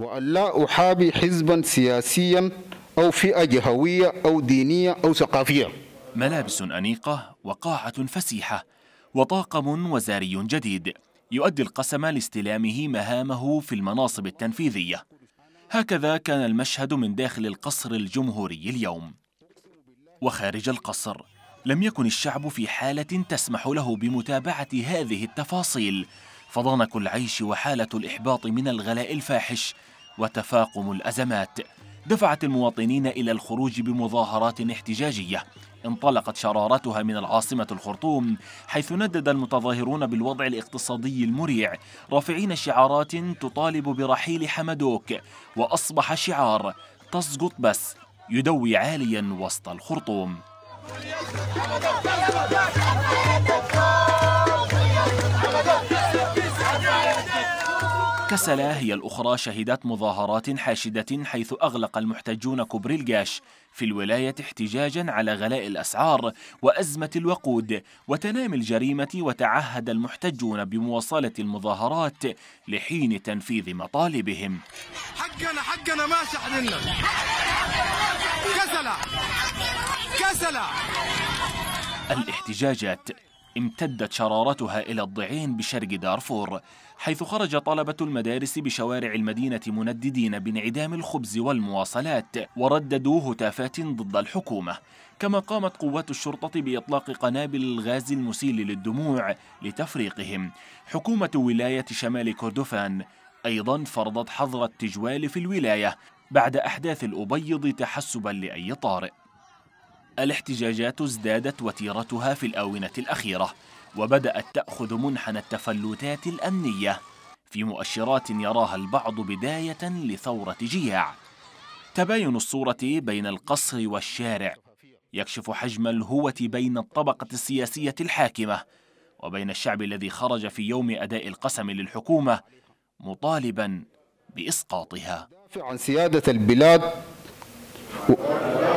وألا أحابي حزبا سياسيا أو فئة جهوية أو دينية أو ثقافية ملابس أنيقة وقاعة فسيحة وطاقم وزاري جديد يؤدي القسم لاستلامه مهامه في المناصب التنفيذية هكذا كان المشهد من داخل القصر الجمهوري اليوم وخارج القصر لم يكن الشعب في حالة تسمح له بمتابعة هذه التفاصيل فضنك العيش وحالة الإحباط من الغلاء الفاحش وتفاقم الأزمات دفعت المواطنين إلى الخروج بمظاهرات احتجاجية انطلقت شرارتها من العاصمة الخرطوم حيث ندد المتظاهرون بالوضع الاقتصادي المريع رافعين شعارات تطالب برحيل حمدوك وأصبح شعار تسقط بس يدوي عاليا وسط الخرطوم كسلا هي الأخرى شهدت مظاهرات حاشدة حيث أغلق المحتجون كوبري الجاش في الولاية احتجاجا على غلاء الأسعار وأزمة الوقود وتنامي الجريمة وتعهد المحتجون بمواصلة المظاهرات لحين تنفيذ مطالبهم حقنا حقنا ما شحننا كسلا كسلا الاحتجاجات امتدت شرارتها إلى الضعين بشرق دارفور حيث خرج طلبة المدارس بشوارع المدينة منددين بانعدام الخبز والمواصلات ورددوا هتافات ضد الحكومة كما قامت قوات الشرطة بإطلاق قنابل الغاز المسيل للدموع لتفريقهم حكومة ولاية شمال كردفان أيضا فرضت حظر التجوال في الولاية بعد أحداث الأبيض تحسبا لأي طارئ الاحتجاجات ازدادت وتيرتها في الآونة الأخيرة وبدأت تأخذ منحنى التفلتات الأمنية في مؤشرات يراها البعض بداية لثورة جياع تباين الصورة بين القصر والشارع يكشف حجم الهوة بين الطبقة السياسية الحاكمة وبين الشعب الذي خرج في يوم أداء القسم للحكومة مطالبا بإسقاطها عن سيادة البلاد و...